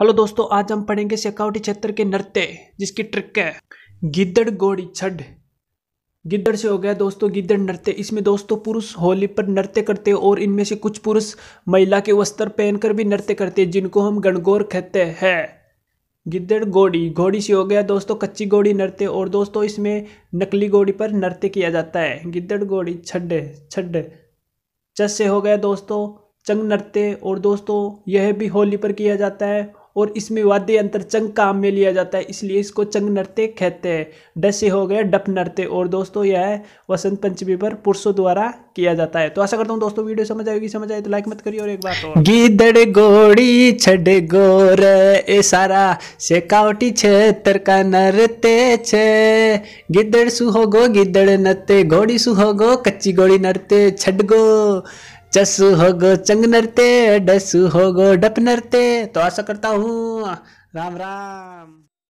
hello दोस्तों आज हम पढ़ेंगे शेखावटी क्षेत्र के नृत्य जिसकी ट्रिक है गिद्दड़ गोड़ी छड गिद्दड़ से हो गया दोस्तों गिद्दड़ नृत्य इसमें दोस्तों पुरुष होली पर नृत्य करते हैं और इनमें से कुछ पुरुष महिला के वस्त्र पहनकर भी नृत्य करते हैं जिनको हम गणगौर कहते हैं गिद्दड़ गोड़ी घोड़ी से हो गया दोस्तों कच्ची घोड़ी नृत्य और दोस्तों इसमें नकली घोड़ी पर नृत्य किया जाता है गिद्दड़ घोड़ी छड छड चस से हो गया दोस्तों चंग नृत्य और दोस्तों यह भी होली पर किया जाता है और इसमें वाद्य यंत्र चंग काम में लिया जाता है इसलिए इसको चंग नृत्य कहते हैं डसे हो गया डप नृत्य और दोस्तों यह है वसंत पंचमी पर पुरुषों द्वारा किया जाता है तो आशा करता हूँ दोस्तों वीडियो समझ आएगी समझ आए तो लाइक मत करिए और एक बात गिदड़ गोड़ी छड़ गोर ए सारा शेकावटी क्षेत्र का नृत्य छे गिदड़ सुहोगो गिदड़ नृत्य घोड़ी सुहोगो कच्ची घोड़ी नृत्य छड़ गो चस गो चंग नरते डस होगो डप नरते तो आशा करता हूँ राम राम